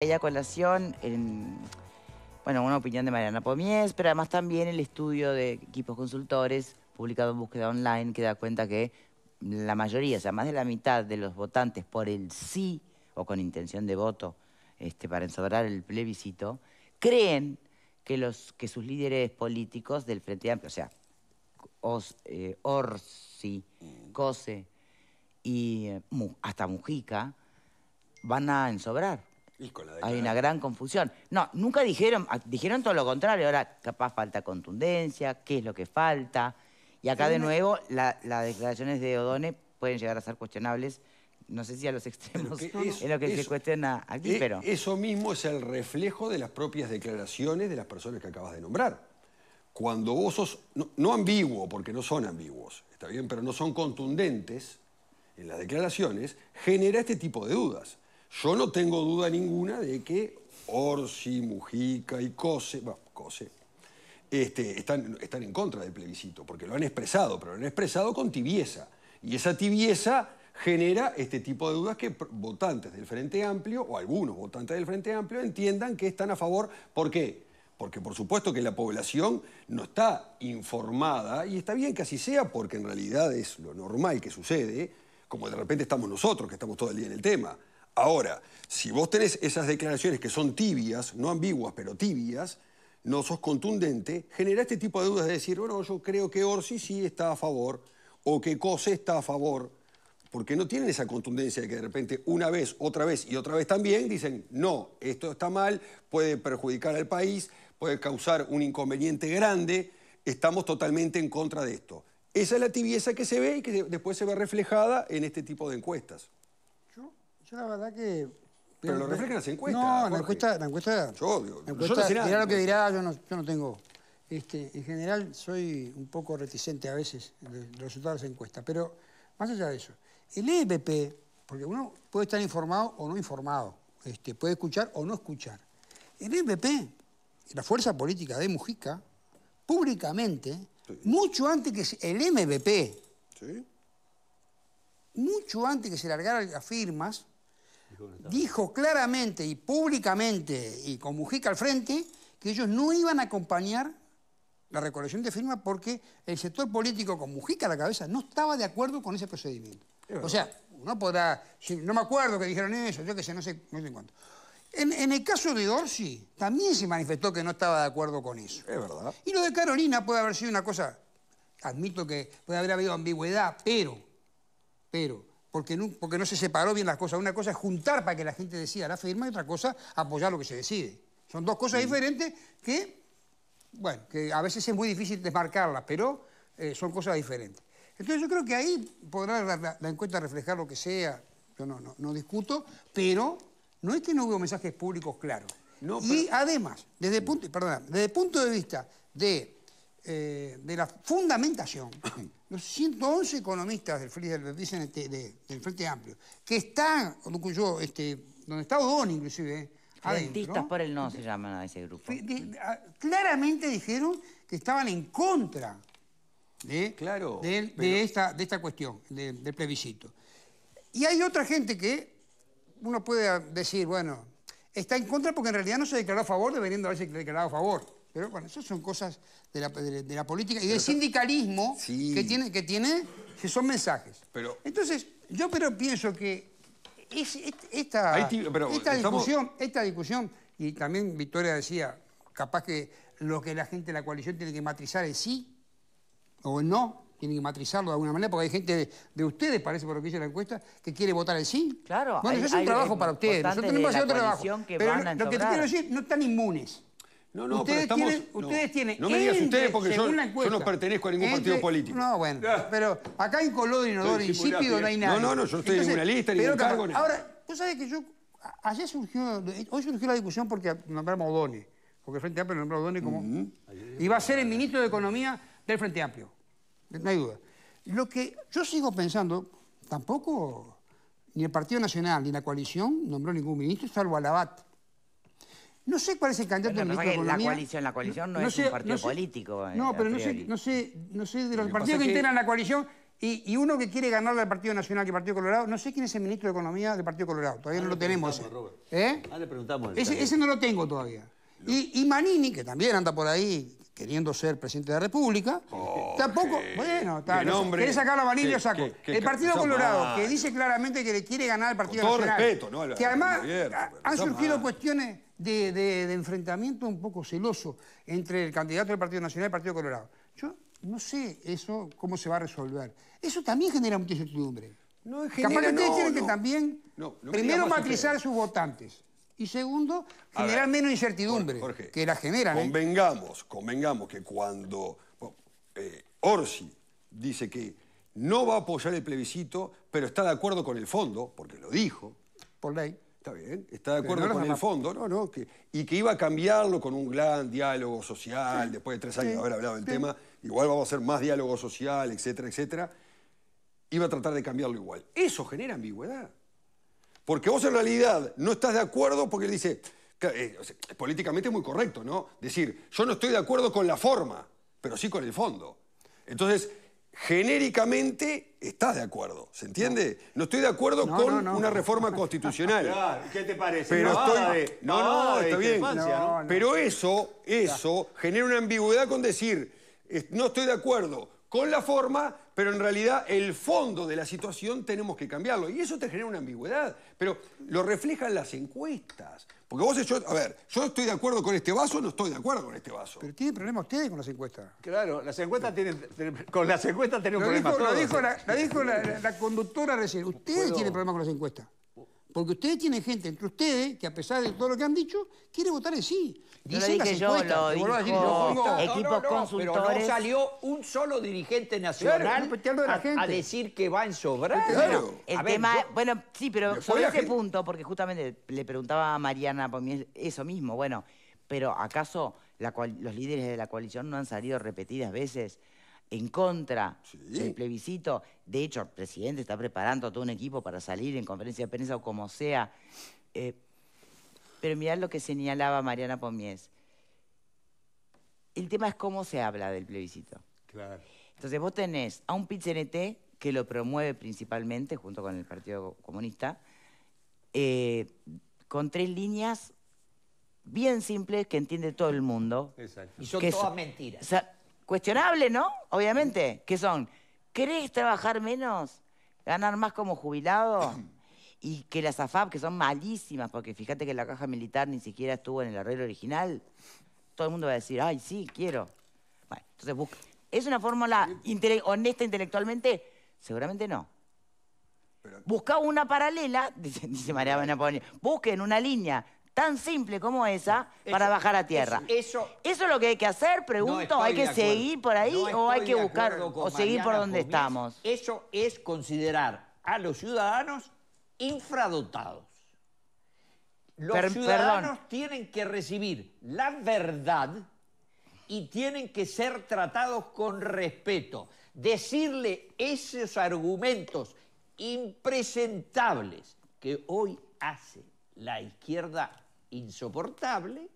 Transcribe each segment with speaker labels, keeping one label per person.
Speaker 1: Hay a colación, en, bueno, una opinión de Mariana Pomies, pero además también el estudio de equipos consultores publicado en búsqueda online que da cuenta que la mayoría, o sea, más de la mitad de los votantes por el sí o con intención de voto este, para ensobrar el plebiscito, creen que, los, que sus líderes políticos del Frente Amplio, o sea, eh, Orsi, Cose y eh, hasta Mujica, van a ensobrar hay una gran confusión. No, nunca dijeron, ah, dijeron todo lo contrario. Ahora, capaz falta contundencia, qué es lo que falta. Y acá, de nuevo, las declaraciones de Odone pueden llegar a ser cuestionables. No sé si a los extremos es, lo que se cuestiona aquí, e pero... Eso
Speaker 2: mismo es el reflejo de las propias declaraciones de las personas que acabas de nombrar. Cuando vos sos, no, no ambiguo, porque no son ambiguos, está bien, pero no son contundentes en las declaraciones, genera este tipo de dudas. Yo no tengo duda ninguna de que Orsi, Mujica y Cose, este, están, están en contra del plebiscito, porque lo han expresado, pero lo han expresado con tibieza. Y esa tibieza genera este tipo de dudas que votantes del Frente Amplio, o algunos votantes del Frente Amplio, entiendan que están a favor. ¿Por qué? Porque por supuesto que la población no está informada, y está bien que así sea, porque en realidad es lo normal que sucede, como de repente estamos nosotros, que estamos todo el día en el tema. Ahora, si vos tenés esas declaraciones que son tibias, no ambiguas, pero tibias, no sos contundente, genera este tipo de dudas de decir, bueno, yo creo que Orsi sí está a favor o que Cose está a favor, porque no tienen esa contundencia de que de repente una vez, otra vez y otra vez también dicen, no, esto está mal, puede perjudicar al país, puede causar un inconveniente grande, estamos totalmente en contra de esto. Esa es la tibieza que se ve y que después se ve reflejada en este tipo de encuestas.
Speaker 3: Yo la verdad que...
Speaker 2: Pero lo reflejan las encuestas, No, la encuesta, encuesta... Yo odio. La encuesta, lo que
Speaker 3: dirá, yo no, tengo... Este, en general soy un poco reticente a veces de los resultados de las encuestas, pero más allá de eso, el EPP, porque uno puede estar informado o no informado, este, puede escuchar o no escuchar. El EPP, la fuerza política de Mujica, públicamente, mucho antes que el MBP, mucho antes que se largara las firmas, dijo claramente y públicamente y con Mujica al frente que ellos no iban a acompañar la recolección de firmas porque el sector político con Mujica a la cabeza no estaba de acuerdo con ese procedimiento. O sea, uno podrá... No me acuerdo que dijeron eso, yo qué sé, no sé, no sé cuánto. En, en, el caso de Orsi, también se manifestó que no estaba de acuerdo con eso. Es verdad. Y lo de Carolina puede haber sido una cosa... Admito que puede haber habido ambigüedad, pero... Pero porque no, se separó bien las cosas. Una cosa es juntar para que la gente decida la firma y otra cosa apoyar lo que se decide. Son dos cosas diferentes que, bueno, que a veces es muy difícil desmarcarlas, pero eh, son cosas diferentes. Entonces yo creo que ahí podrá la, encuesta reflejar lo que sea, yo no, no, discuto, pero no es que no hubo mensajes públicos claros. Y además, desde punto, perdón, desde el punto de vista de eh, de la fundamentación, los 111 economistas del, este, del, Frente Amplio, que están, cuyo, este, donde está Odón inclusive, eh,
Speaker 1: por el no se llaman a ese grupo.
Speaker 3: claramente dijeron que estaban en contra de, de, esta, de esta cuestión, del plebiscito. Y hay otra gente que uno puede decir, bueno, está en contra porque en realidad no se declaró a favor, debiendo haberse declarado a favor. Pero bueno, eso son cosas de la, política y del sindicalismo que, tiene, que tiene, que son mensajes. Entonces, yo pero pienso que esta, discusión, esta discusión, y también Victoria decía, capaz que lo que la gente de la coalición tiene que matrizar es sí o no, tiene que matrizarlo de alguna manera, porque hay gente de, ustedes, parece por lo que dice la encuesta, que quiere votar el sí. Claro. Bueno, eso es un trabajo para ustedes. tenemos que hacer otro trabajo. lo, que quiero decir, no están inmunes.
Speaker 2: No, no, ustedes Tienen,
Speaker 3: no. Ustedes No me digas ustedes porque yo, yo, no pertenezco a ningún partido político. No, bueno, pero acá en Coló de Inodoro Insípido no hay nada. No, no, no, yo estoy en ninguna lista, ni cargo, Ahora, vos sabés que yo... Ayer surgió... Hoy surgió la discusión porque nombramos a Odone. Porque el Frente Amplio nombró a Odone como... Y va a ser el ministro de Economía del Frente Amplio. No hay duda. Lo que yo sigo pensando, tampoco ni el Partido Nacional ni la coalición nombró ningún ministro, salvo Alabat no sé cuál es el candidato ministro de Economía. La coalición, la coalición no, es un partido político. No, eh, pero no sé, no sé, no sé de los partidos que, integran la coalición y, uno que quiere ganar al Partido Nacional que el Partido Colorado, no sé quién es el ministro de Economía del Partido Colorado, todavía ah, no lo tenemos. Ese. ¿Eh?
Speaker 4: Ah, le preguntamos. Ese,
Speaker 3: no lo tengo todavía. Y, Manini, que también anda por ahí queriendo ser presidente de la República, tampoco, bueno, está, quiere sacar a Manini, lo saco. el Partido Colorado, que dice claramente que le quiere ganar al Partido todo Nacional. Respeto, ¿no? que además han surgido cuestiones de, enfrentamiento un poco celoso entre el candidato del Partido Nacional y el Partido Colorado. Yo no sé eso cómo se va a resolver. Eso también genera mucha incertidumbre. No es Capaz que ustedes tienen que también,
Speaker 2: primero, matrizar
Speaker 3: a sus votantes. Y segundo,
Speaker 2: generar menos incertidumbre, que la generan. ¿eh? Convengamos, convengamos que cuando eh, Orsi dice que no va a apoyar el plebiscito, pero está de acuerdo con el fondo, porque lo dijo. Por ley está bien, está de acuerdo con el fondo, no, y que iba a cambiarlo con un gran diálogo social, después de tres años de haber hablado del tema, igual vamos a hacer más diálogo social, etcétera, etcétera, iba a tratar de cambiarlo igual. Eso genera ambigüedad. Porque vos en realidad no estás de acuerdo porque él dice, eh, políticamente es muy correcto, ¿no? Decir, yo no estoy de acuerdo con la forma, pero sí con el fondo. Entonces, genéricamente estás de acuerdo, ¿se entiende? No estoy de acuerdo con una reforma constitucional.
Speaker 4: ¿Qué te parece? Pero no, no, está bien. Pero
Speaker 2: eso, eso genera una ambigüedad con decir, no estoy de acuerdo, con la forma, pero en realidad el fondo de la situación tenemos que cambiarlo. Y eso te genera una ambigüedad, pero lo reflejan las encuestas. Porque vos, yo, a ver, yo estoy de acuerdo con este vaso, no estoy de acuerdo con este vaso. Pero tiene problema ustedes con las encuestas.
Speaker 4: Claro, las encuestas tienen, con las encuestas tenemos problemas. dijo, la, dijo la, conductora
Speaker 3: recién, ustedes tiene tienen problemas con las encuestas. Porque ustedes tienen gente entre ustedes que, a pesar de todo lo que han dicho, quiere votar en sí. Dicen lo las yo, lo equipos consultores. Pero
Speaker 5: no salió
Speaker 1: un solo dirigente nacional pues a, decir que va en sobrar. Pues El tema, bueno, sí, pero sobre ese punto, porque justamente le preguntaba a Mariana eso mismo, bueno, pero ¿acaso la, los líderes de la coalición no han salido repetidas veces? en contra del plebiscito. De hecho, el presidente está preparando a todo un equipo para salir en conferencia de prensa o como sea. Eh, pero mirá lo que señalaba Mariana Pomies. El tema es cómo se habla del plebiscito. Entonces vos tenés a un PITCNT que lo promueve principalmente junto con el Partido Comunista, eh, con tres líneas bien simples que entiende todo el mundo. Y son todas mentiras cuestionable, ¿no? Obviamente, que son, ¿querés trabajar menos? ¿Ganar más como jubilado? y que las AFAP, que son malísimas, porque fíjate que la caja militar ni siquiera estuvo en el arreglo original, todo el mundo va a decir, ay, sí, quiero. Bueno, entonces busca. ¿Es una fórmula honesta intelectualmente? Seguramente no. Busca una paralela, dice, María María Busque busquen una línea tan simple como esa para bajar a tierra. Eso, es lo que hay que hacer,
Speaker 5: pregunto, hay que seguir por ahí o hay que buscar o seguir por donde estamos. Eso es considerar a los ciudadanos infradotados.
Speaker 1: Los ciudadanos
Speaker 5: tienen que recibir la verdad y tienen que ser tratados con respeto. Decirle esos argumentos impresentables que hoy hace la izquierda insoportable,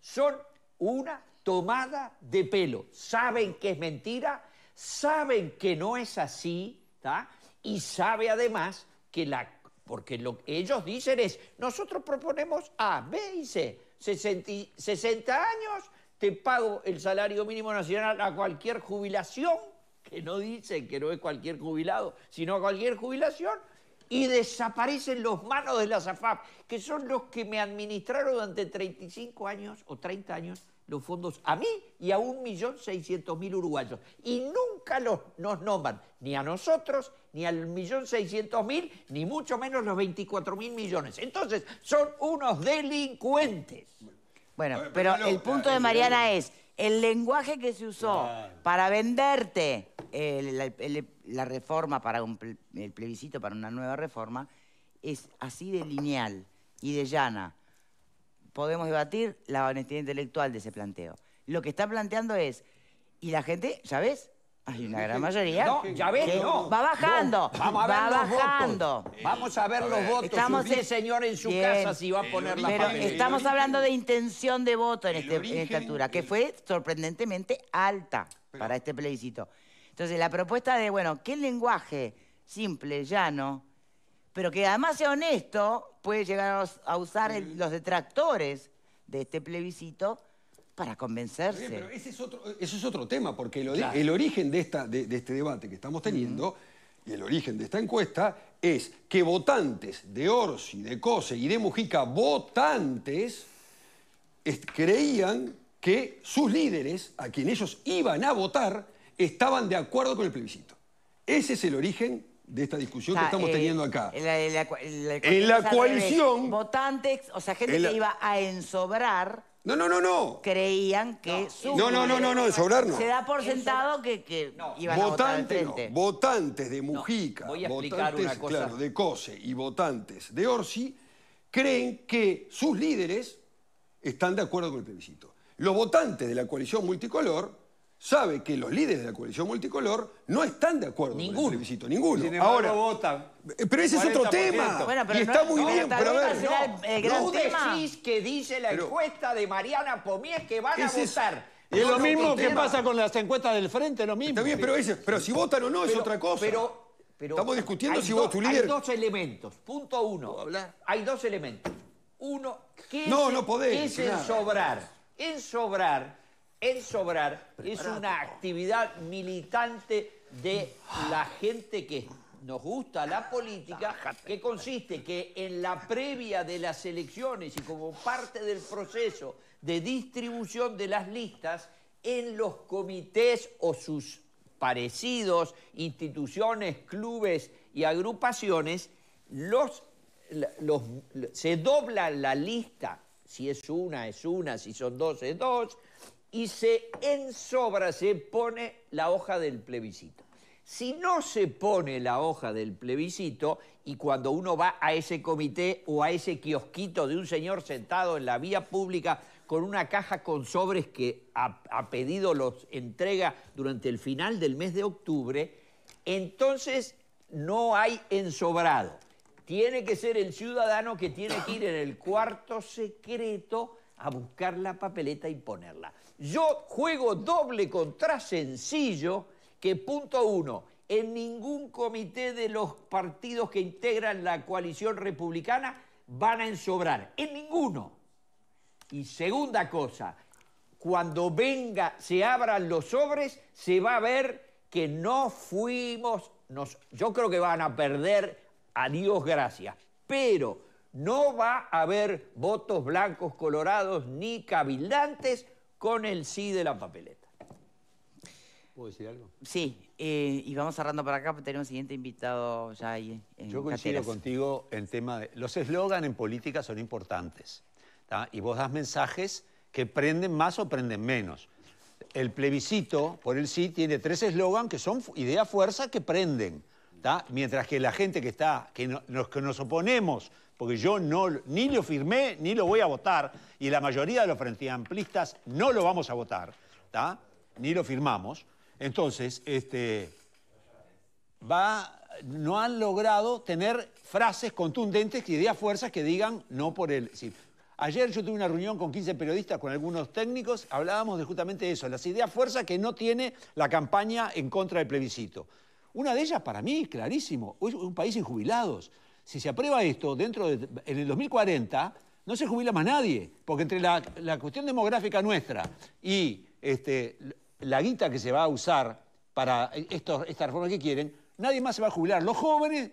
Speaker 5: son una tomada de pelo. Saben que es mentira, saben que no es así, y sabe además que la... Porque lo que ellos dicen es, nosotros proponemos A, B y C. 60 años, te pago el salario mínimo nacional a cualquier jubilación, que no dicen que no es cualquier jubilado, sino a cualquier jubilación, y desaparecen los manos de la SAFAP, que son los que me administraron durante 35 años o 30 años los fondos a mí y a 1.600.000 uruguayos. Y nunca los, nos nombran, ni a nosotros, ni al 1.600.000, ni mucho menos los 24.000 millones. Entonces, son unos delincuentes.
Speaker 1: Bueno, pero el punto de eh, Mariana eh, es el lenguaje que se usó para venderte la reforma para el plebiscito para una nueva reforma es así de lineal y de llana. Podemos debatir la honestidad intelectual de ese planteo. Lo que está planteando es, y la gente, ¿sabes? Hay una gran mayoría. No, ya ves, no. Va bajando. Vamos a ver va los bajando. votos. Vamos a ver los votos. Estamos el señor, en su casa si va a poner la Pero estamos hablando de intención de voto en, este, esta altura, que fue sorprendentemente alta para este plebiscito. Entonces, la propuesta de, bueno, ¿qué lenguaje simple, llano, pero que además sea honesto, puede llegar a usar los detractores de este plebiscito para convencerse. pero ese es otro, eso es otro tema,
Speaker 2: porque el, origen de, este debate que estamos teniendo y el origen de esta encuesta es que votantes de Orsi, de Cose y de Mujica, votantes, creían que sus líderes, a quien ellos iban a votar, estaban de acuerdo con el plebiscito. Ese es el origen de esta discusión que estamos eh, teniendo acá.
Speaker 1: en la coalición... Votantes, o sea, gente que iba a ensobrar no, no, no, no. Creían que no. No, no, no, no, de sobrar Se da por sentado que, que iban votantes,
Speaker 2: Votantes de Mujica, votantes de Cose y votantes de Orsi, creen que sus líderes están de acuerdo con el plebiscito. Los votantes de la coalición multicolor sabe que los líderes de la coalición multicolor no están de acuerdo ninguno. con el ninguno. Ahora votan. Eh, pero ese
Speaker 4: es otro tema. y está muy bien, pero a ver. No, decís
Speaker 5: que dice la encuesta de Mariana Pomies que van a votar. Y es lo mismo que pasa
Speaker 4: con las encuestas del frente, lo mismo. pero, pero si votan o no es otra cosa. Pero,
Speaker 5: Estamos discutiendo si vos, líder... Hay dos elementos. Punto uno. Hay dos elementos. Uno, ¿qué no, es, no podés, es sobrar? sobrar el sobrar es una actividad militante de la gente que nos gusta la política, que consiste que en la previa de las elecciones y como parte del proceso de distribución de las listas, en los comités o sus parecidos, instituciones, clubes y agrupaciones, los, los, se dobla la lista, si es una, es una, si son dos, es dos, y se ensobra, se pone la hoja del plebiscito. Si no se pone la hoja del plebiscito y cuando uno va a ese comité o a ese kiosquito de un señor sentado en la vía pública con una caja con sobres que ha pedido los entrega durante el final del mes de octubre, entonces no hay ensobrado. Tiene que ser el ciudadano que tiene que ir en el cuarto secreto a buscar la papeleta y ponerla. Yo juego doble contra sencillo que punto uno, en ningún comité de los partidos que integran la coalición republicana van a ensobrar, en ninguno. Y segunda cosa, cuando venga, se abran los sobres, se va a ver que no fuimos, nos, yo creo que van a perder, a Dios gracias, pero no va a haber votos blancos, colorados ni cabildantes con el sí de la papeleta.
Speaker 4: ¿Puedo decir algo?
Speaker 1: Sí, eh, y vamos cerrando para acá, porque tenemos un siguiente invitado ya ahí. En Yo coincido
Speaker 4: contigo en tema de... Los eslogans en política son importantes, y vos das mensajes que prenden más o prenden menos. El plebiscito por el sí tiene tres eslogans que son ideas fuerza que prenden mientras que la gente que está, que, nos oponemos, porque yo ni lo firmé ni lo voy a votar, y la mayoría de los amplistas no lo vamos a votar, ni lo firmamos. Entonces, este, va, no han logrado tener frases contundentes y ideas fuerzas que digan no por él. Ayer yo tuve una reunión con 15 periodistas, con algunos técnicos, hablábamos de justamente eso, las ideas fuerzas que no tiene la campaña en contra del plebiscito. Una de ellas, para mí, clarísimo, es un país sin jubilados. Si se aprueba esto, dentro en el 2040 no se jubila más nadie, porque entre la, cuestión demográfica nuestra y este, la guita que se va a usar para estos, estas reformas que quieren, nadie más se va a jubilar. Los jóvenes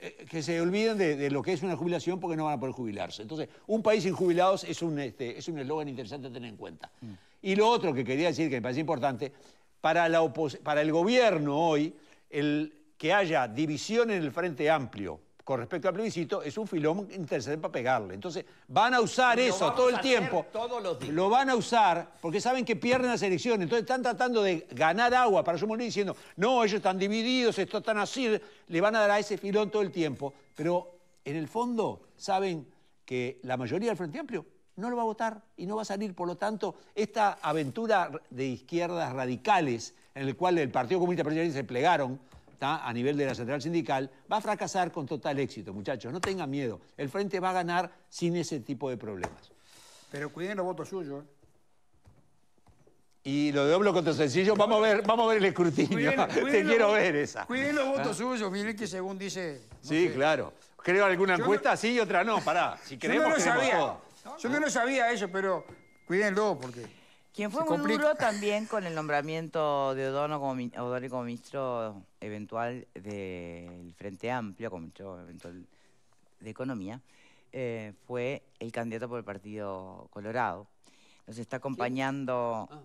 Speaker 4: eh, que se olviden de, lo que es una jubilación porque no van a poder jubilarse. Entonces, un país sin jubilados es un este, es eslogan interesante a tener en cuenta. Mm. Y lo otro que quería decir, que me parece importante, para, la para el gobierno hoy, el, que haya división en el Frente Amplio con respecto al plebiscito es un filón interesante para pegarle. Entonces, van a usar eso todo el tiempo. Todos los días. Lo van a usar porque saben que pierden las elecciones. Entonces, están tratando de ganar agua para su movimiento diciendo, no, ellos están divididos, esto está así. Le van a dar a ese filón todo el tiempo. Pero en el fondo, saben que la mayoría del Frente Amplio no lo va a votar y no va a salir. Por lo tanto, esta aventura de izquierdas radicales, en el cual el Partido Comunista Partidario se plegaron a nivel de la central sindical, va a fracasar con total éxito, muchachos. No tengan miedo. El Frente va a ganar sin ese tipo de problemas.
Speaker 3: Pero cuiden los votos suyos. ¿eh?
Speaker 4: Y lo de con contra Sencillo, vamos a ver, vamos a ver el escrutinio. Te quiero ver esa. Cuiden los votos ¿Ah?
Speaker 3: suyos, miren que según dice.
Speaker 4: sí, claro. Creo alguna encuesta sí y otra no, pará. Si queremos, que...
Speaker 1: Yo no sabía eso, pero
Speaker 4: cuídenlo porque...
Speaker 1: Quien fue muy duro también con el nombramiento de Odono como, ministro eventual del Frente Amplio, como ministro eventual de Economía, eh, fue el candidato por el Partido Colorado. Nos está acompañando... Ah.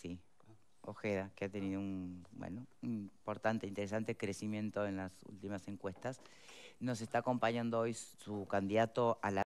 Speaker 1: Sí. Ojeda, que ha tenido un, bueno, un importante, interesante crecimiento en las últimas encuestas. Nos está acompañando hoy su candidato a la...